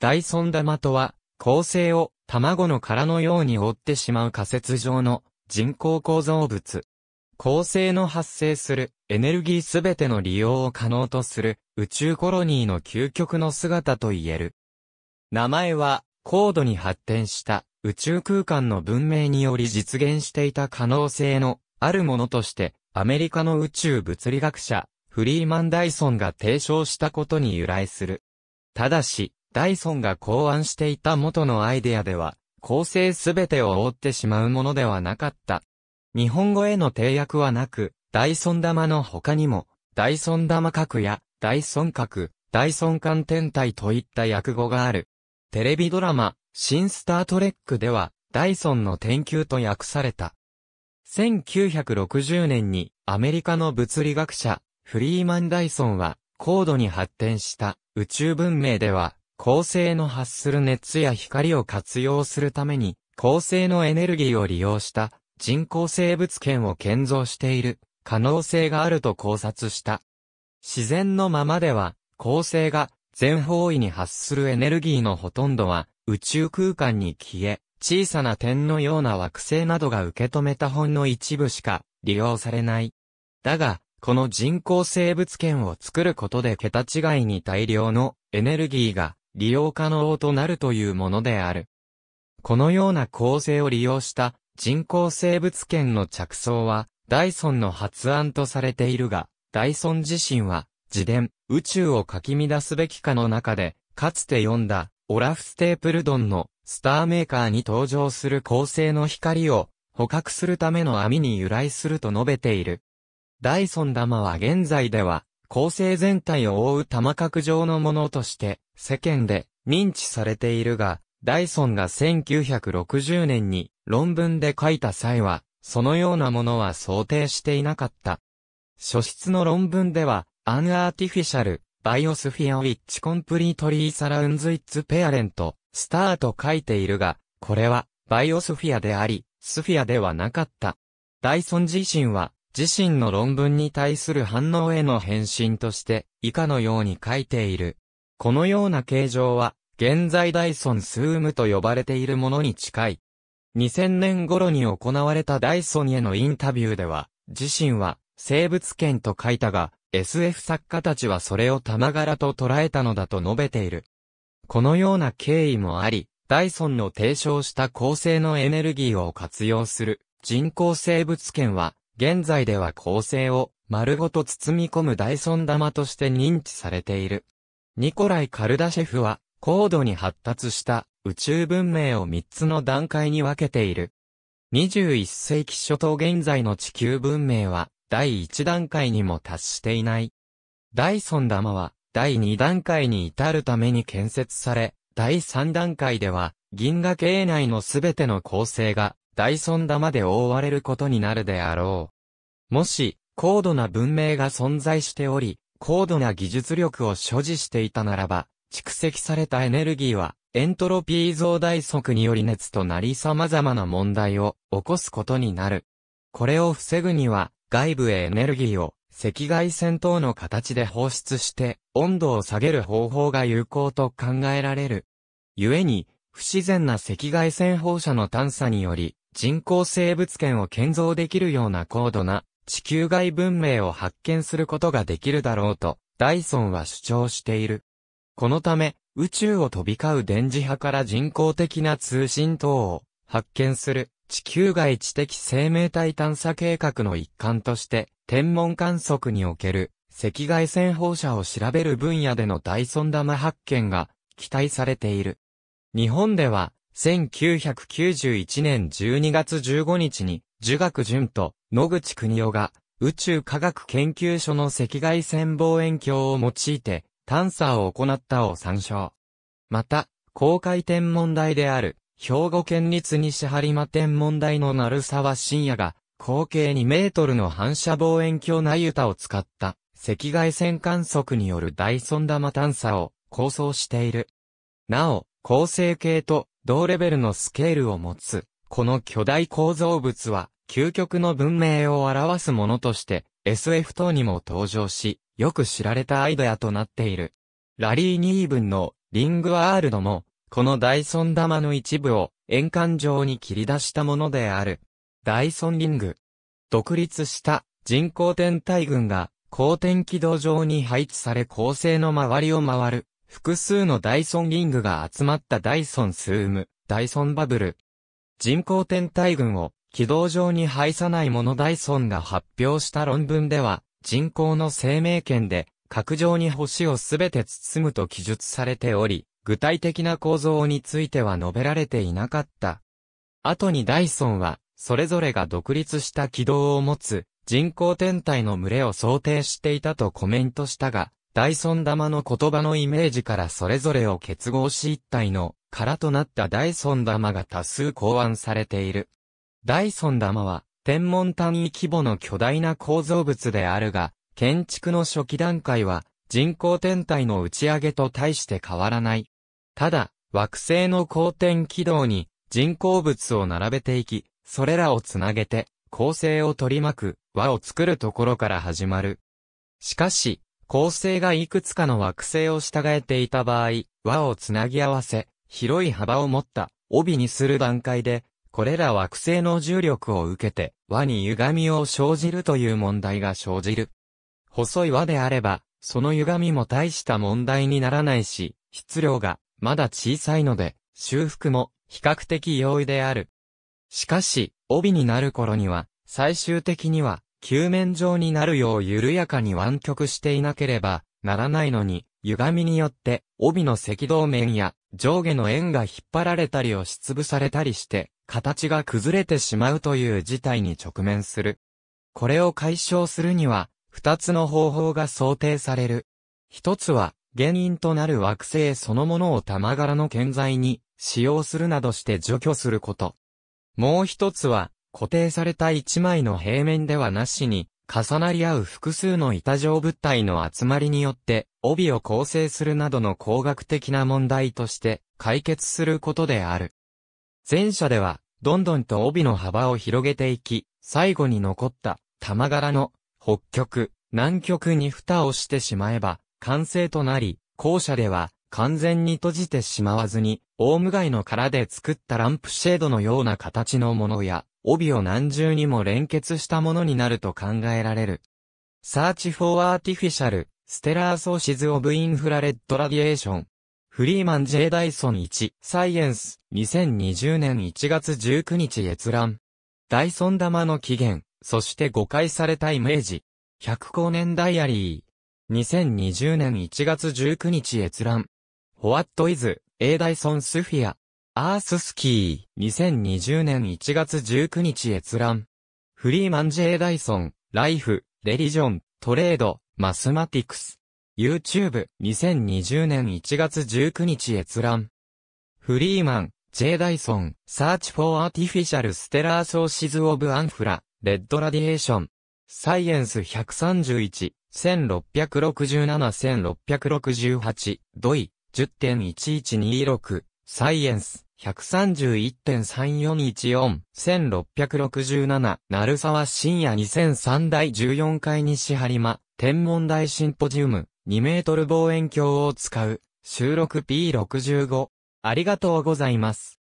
ダイソン玉とは、構成を卵の殻のように覆ってしまう仮説上の人工構造物。構成の発生するエネルギーすべての利用を可能とする宇宙コロニーの究極の姿と言える。名前は高度に発展した宇宙空間の文明により実現していた可能性のあるものとしてアメリカの宇宙物理学者フリーマン・ダイソンが提唱したことに由来する。ただし、ダイソンが考案していた元のアイデアでは、構成すべてを覆ってしまうものではなかった。日本語への定約はなく、ダイソン玉の他にも、ダイソン玉核や、ダイソン核、ダイソン艦天体といった訳語がある。テレビドラマ、新スタートレックでは、ダイソンの天球と訳された。1960年にアメリカの物理学者フリーマン・ダイソンは高度に発展した宇宙文明では恒星の発する熱や光を活用するために、恒星のエネルギーを利用した人工生物圏を建造している可能性があると考察した。自然のままでは、恒星が全方位に発するエネルギーのほとんどは宇宙空間に消え、小さな点のような惑星などが受け止めたほんの一部しか利用されない。だが、この人工生物圏を作ることで桁違いに大量のエネルギーが利用可能となるというものである。このような構成を利用した人工生物圏の着想はダイソンの発案とされているが、ダイソン自身は自伝宇宙をかき乱すべきかの中で、かつて読んだオラフ・ステープルドンのスターメーカーに登場する恒星の光を捕獲するための網に由来すると述べている。ダイソン玉は現在では構成全体を覆う玉角状のものとして世間で認知されているが、ダイソンが1960年に論文で書いた際は、そのようなものは想定していなかった。書出の論文では、アンアーティフィシャル、バイオスフィアウィッチコンプリートリーサラウンズイッツペアレント、スターと書いているが、これは、バイオスフィアであり、スフィアではなかった。ダイソン自身は、自身の論文に対する反応への返信として以下のように書いている。このような形状は、現在ダイソンスームと呼ばれているものに近い。2000年頃に行われたダイソンへのインタビューでは、自身は生物圏と書いたが、SF 作家たちはそれを玉柄と捉えたのだと述べている。このような経緯もあり、ダイソンの提唱した構成のエネルギーを活用する人工生物圏は現在では構成を丸ごと包み込むダイソン玉として認知されている。ニコライ・カルダシェフは高度に発達した宇宙文明を3つの段階に分けている。21世紀初頭現在の地球文明は第1段階にも達していない。ダイソン玉は第2段階に至るために建設され、第3段階では銀河系内のすべての構成が大損玉で覆われることになるであろう。もし、高度な文明が存在しており、高度な技術力を所持していたならば、蓄積されたエネルギーは、エントロピー増大速により熱となり様々な問題を起こすことになる。これを防ぐには、外部へエネルギーを赤外線等の形で放出して温度を下げる方法が有効と考えられる。故に、不自然な赤外線放射の探査により、人工生物圏を建造できるような高度な地球外文明を発見することができるだろうと、ダイソンは主張している。このため、宇宙を飛び交う電磁波から人工的な通信等を発見する地球外知的生命体探査計画の一環として、天文観測における赤外線放射を調べる分野でのダイソン玉発見が期待されている。日本では1991年12月15日に、儒学淳と野口邦夫が、宇宙科学研究所の赤外線望遠鏡を用いて、探査を行ったを参照。また、公開天文台である、兵庫県立西播磨天文台の鳴沢深也が、口径2メートルの反射望遠鏡内歌を使った、赤外線観測による大ソン玉探査を構想している。なお、恒星系と同レベルのスケールを持つ、この巨大構造物は、究極の文明を表すものとして、SF 等にも登場し、よく知られたアイデアとなっている。ラリー・ニーブンのリング・ワールドも、このダイソン玉の一部を円環状に切り出したものである。ダイソンリング。独立した人工天体群が、光転軌道上に配置され恒星の周りを回る複数のダイソンリングが集まったダイソンスーム、ダイソンバブル。人工天体群を軌道上に配さないものダイソンが発表した論文では、人工の生命圏で、角上に星をすべて包むと記述されており、具体的な構造については述べられていなかった。後にダイソンは、それぞれが独立した軌道を持つ人工天体の群れを想定していたとコメントしたが、ダイソン玉の言葉のイメージからそれぞれを結合し一体の空となったダイソン玉が多数考案されている。ダイソン玉は天文単位規模の巨大な構造物であるが、建築の初期段階は人工天体の打ち上げと大して変わらない。ただ、惑星の光転軌道に人工物を並べていき、それらをつなげて、構成を取り巻く輪を作るところから始まる。しかし、構成がいくつかの惑星を従えていた場合、輪をつなぎ合わせ、広い幅を持った帯にする段階で、これら惑星の重力を受けて、輪に歪みを生じるという問題が生じる。細い輪であれば、その歪みも大した問題にならないし、質量がまだ小さいので、修復も比較的容易である。しかし、帯になる頃には、最終的には、球面状になるよう緩やかに湾曲していなければならないのに、歪みによって帯の赤道面や上下の円が引っ張られたり押しつぶされたりして、形が崩れてしまうという事態に直面する。これを解消するには、二つの方法が想定される。一つは、原因となる惑星そのものを玉柄の建材に使用するなどして除去すること。もう一つは、固定された一枚の平面ではなしに、重なり合う複数の板状物体の集まりによって、帯を構成するなどの工学的な問題として解決することである。前者では、どんどんと帯の幅を広げていき、最後に残った玉柄の北極、南極に蓋をしてしまえば完成となり、後者では完全に閉じてしまわずに、オウムガイの殻で作ったランプシェードのような形のものや、帯を何重にも連結したものになると考えられる。Search for Artificial Stellar Sources of Infrared Radiation フリーマン J. ダイソン1サイエンス2020年1月19日閲覧ダイソン玉の起源そして誤解されたイメージ百光年ダイアリー2020年1月19日閲覧 What is A ダイソンスフィアアーススキー、2020年1月19日閲覧。フリーマン・ジェイ・ダイソン、ライフ、レリジョン、トレード、マスマティクス。YouTube、2020年1月19日閲覧。フリーマン、ジェイ・ダイソン、サーチ・フォー・アーティフィシャル・ステラー・ソーシズ・オブ・アンフラ、レッド・ラディエーション。サイエンス131、1667-1668、ドイ、10.1126、サイエンス。131.3414-1667、鳴沢深夜2003第14回西張間、天文台シンポジウム、2メートル望遠鏡を使う、収録 P65。ありがとうございます。